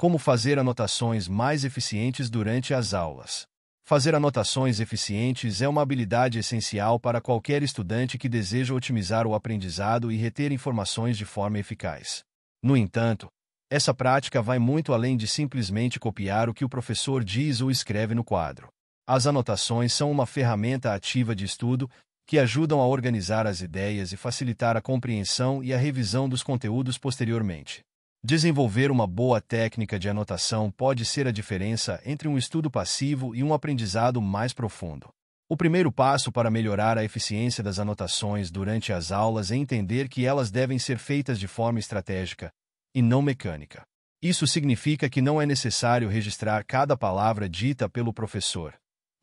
Como fazer anotações mais eficientes durante as aulas. Fazer anotações eficientes é uma habilidade essencial para qualquer estudante que deseja otimizar o aprendizado e reter informações de forma eficaz. No entanto, essa prática vai muito além de simplesmente copiar o que o professor diz ou escreve no quadro. As anotações são uma ferramenta ativa de estudo que ajudam a organizar as ideias e facilitar a compreensão e a revisão dos conteúdos posteriormente. Desenvolver uma boa técnica de anotação pode ser a diferença entre um estudo passivo e um aprendizado mais profundo. O primeiro passo para melhorar a eficiência das anotações durante as aulas é entender que elas devem ser feitas de forma estratégica e não mecânica. Isso significa que não é necessário registrar cada palavra dita pelo professor,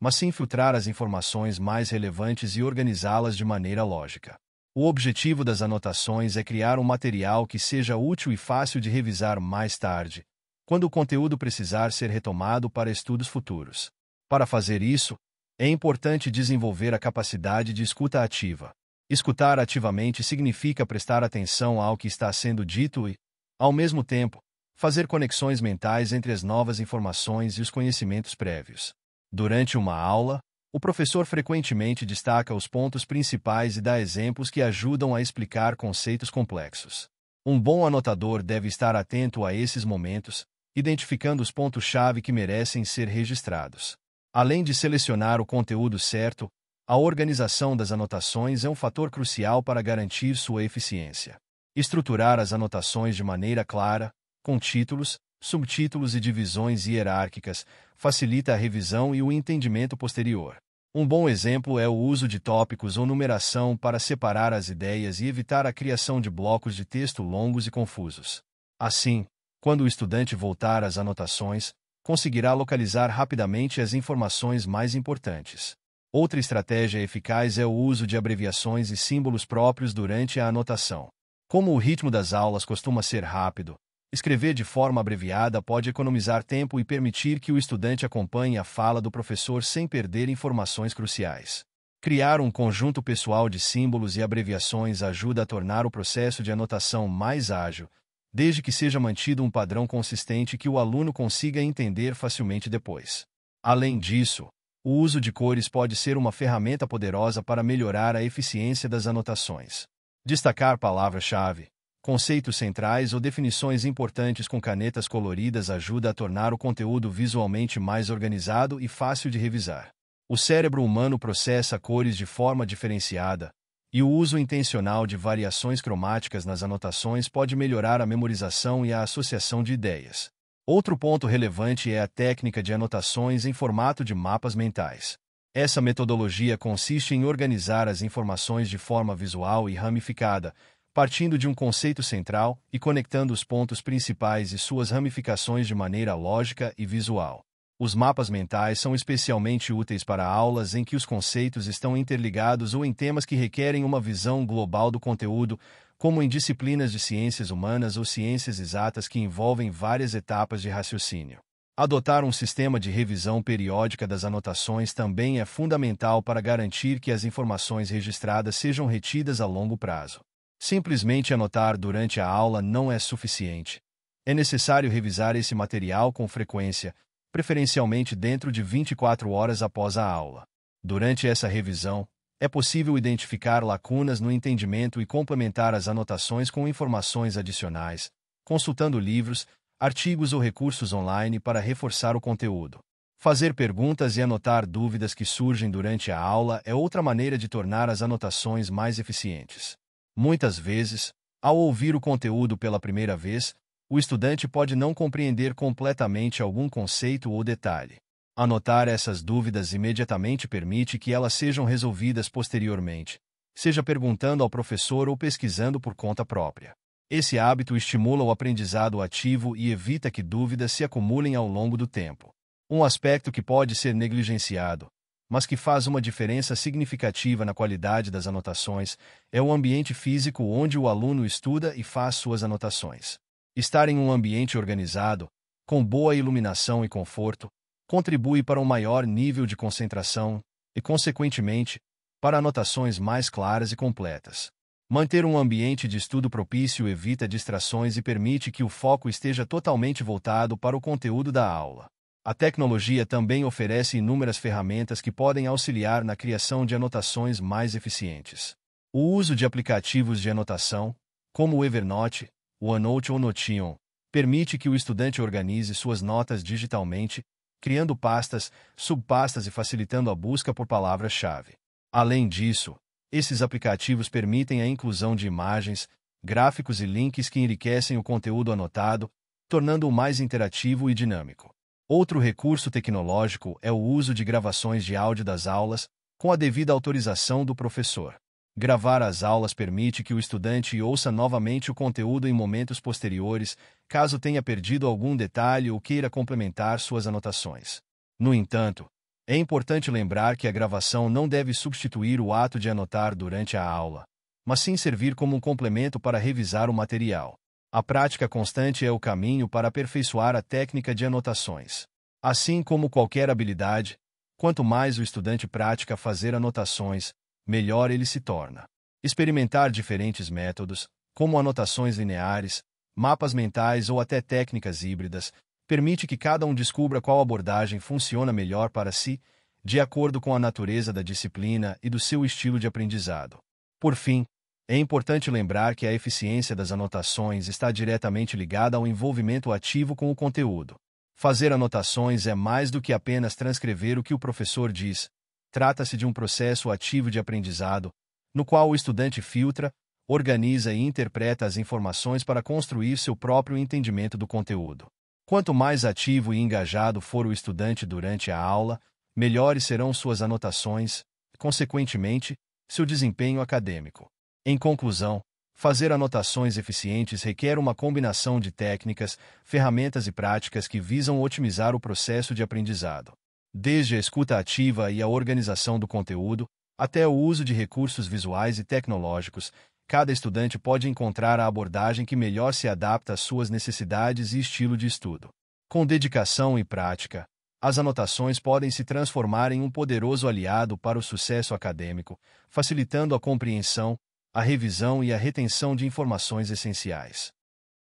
mas sim filtrar as informações mais relevantes e organizá-las de maneira lógica. O objetivo das anotações é criar um material que seja útil e fácil de revisar mais tarde, quando o conteúdo precisar ser retomado para estudos futuros. Para fazer isso, é importante desenvolver a capacidade de escuta ativa. Escutar ativamente significa prestar atenção ao que está sendo dito e, ao mesmo tempo, fazer conexões mentais entre as novas informações e os conhecimentos prévios. Durante uma aula, o professor frequentemente destaca os pontos principais e dá exemplos que ajudam a explicar conceitos complexos. Um bom anotador deve estar atento a esses momentos, identificando os pontos-chave que merecem ser registrados. Além de selecionar o conteúdo certo, a organização das anotações é um fator crucial para garantir sua eficiência. Estruturar as anotações de maneira clara, com títulos, subtítulos e divisões hierárquicas, facilita a revisão e o entendimento posterior. Um bom exemplo é o uso de tópicos ou numeração para separar as ideias e evitar a criação de blocos de texto longos e confusos. Assim, quando o estudante voltar às anotações, conseguirá localizar rapidamente as informações mais importantes. Outra estratégia eficaz é o uso de abreviações e símbolos próprios durante a anotação. Como o ritmo das aulas costuma ser rápido, Escrever de forma abreviada pode economizar tempo e permitir que o estudante acompanhe a fala do professor sem perder informações cruciais. Criar um conjunto pessoal de símbolos e abreviações ajuda a tornar o processo de anotação mais ágil, desde que seja mantido um padrão consistente que o aluno consiga entender facilmente depois. Além disso, o uso de cores pode ser uma ferramenta poderosa para melhorar a eficiência das anotações. Destacar palavras-chave, conceitos centrais ou definições importantes com canetas coloridas ajuda a tornar o conteúdo visualmente mais organizado e fácil de revisar. O cérebro humano processa cores de forma diferenciada, e o uso intencional de variações cromáticas nas anotações pode melhorar a memorização e a associação de ideias. Outro ponto relevante é a técnica de anotações em formato de mapas mentais. Essa metodologia consiste em organizar as informações de forma visual e ramificada, partindo de um conceito central e conectando os pontos principais e suas ramificações de maneira lógica e visual. Os mapas mentais são especialmente úteis para aulas em que os conceitos estão interligados ou em temas que requerem uma visão global do conteúdo, como em disciplinas de ciências humanas ou ciências exatas que envolvem várias etapas de raciocínio. Adotar um sistema de revisão periódica das anotações também é fundamental para garantir que as informações registradas sejam retidas a longo prazo. Simplesmente anotar durante a aula não é suficiente. É necessário revisar esse material com frequência, preferencialmente dentro de 24 horas após a aula. Durante essa revisão, é possível identificar lacunas no entendimento e complementar as anotações com informações adicionais, consultando livros, artigos ou recursos online para reforçar o conteúdo. Fazer perguntas e anotar dúvidas que surgem durante a aula é outra maneira de tornar as anotações mais eficientes. Muitas vezes, ao ouvir o conteúdo pela primeira vez, o estudante pode não compreender completamente algum conceito ou detalhe. Anotar essas dúvidas imediatamente permite que elas sejam resolvidas posteriormente, seja perguntando ao professor ou pesquisando por conta própria. Esse hábito estimula o aprendizado ativo e evita que dúvidas se acumulem ao longo do tempo. Um aspecto que pode ser negligenciado, mas que faz uma diferença significativa na qualidade das anotações, é o ambiente físico onde o aluno estuda e faz suas anotações. Estar em um ambiente organizado, com boa iluminação e conforto, contribui para um maior nível de concentração e, consequentemente, para anotações mais claras e completas. Manter um ambiente de estudo propício evita distrações e permite que o foco esteja totalmente voltado para o conteúdo da aula. A tecnologia também oferece inúmeras ferramentas que podem auxiliar na criação de anotações mais eficientes. O uso de aplicativos de anotação, como o Evernote, OneNote ou Notion, permite que o estudante organize suas notas digitalmente, criando pastas, subpastas e facilitando a busca por palavras-chave. Além disso, esses aplicativos permitem a inclusão de imagens, gráficos e links que enriquecem o conteúdo anotado, tornando-o mais interativo e dinâmico. Outro recurso tecnológico é o uso de gravações de áudio das aulas, com a devida autorização do professor. Gravar as aulas permite que o estudante ouça novamente o conteúdo em momentos posteriores, caso tenha perdido algum detalhe ou queira complementar suas anotações. No entanto, é importante lembrar que a gravação não deve substituir o ato de anotar durante a aula, mas sim servir como um complemento para revisar o material. A prática constante é o caminho para aperfeiçoar a técnica de anotações. Assim como qualquer habilidade, quanto mais o estudante pratica fazer anotações, melhor ele se torna. Experimentar diferentes métodos, como anotações lineares, mapas mentais ou até técnicas híbridas, permite que cada um descubra qual abordagem funciona melhor para si, de acordo com a natureza da disciplina e do seu estilo de aprendizado. Por fim, é importante lembrar que a eficiência das anotações está diretamente ligada ao envolvimento ativo com o conteúdo. Fazer anotações é mais do que apenas transcrever o que o professor diz. Trata-se de um processo ativo de aprendizado, no qual o estudante filtra, organiza e interpreta as informações para construir seu próprio entendimento do conteúdo. Quanto mais ativo e engajado for o estudante durante a aula, melhores serão suas anotações, consequentemente, seu desempenho acadêmico. Em conclusão, fazer anotações eficientes requer uma combinação de técnicas, ferramentas e práticas que visam otimizar o processo de aprendizado. Desde a escuta ativa e a organização do conteúdo, até o uso de recursos visuais e tecnológicos, cada estudante pode encontrar a abordagem que melhor se adapta às suas necessidades e estilo de estudo. Com dedicação e prática, as anotações podem se transformar em um poderoso aliado para o sucesso acadêmico, facilitando a compreensão, a revisão e a retenção de informações essenciais.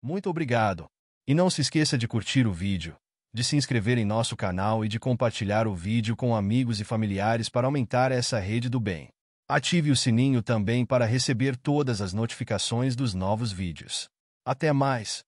Muito obrigado! E não se esqueça de curtir o vídeo, de se inscrever em nosso canal e de compartilhar o vídeo com amigos e familiares para aumentar essa rede do bem. Ative o sininho também para receber todas as notificações dos novos vídeos. Até mais!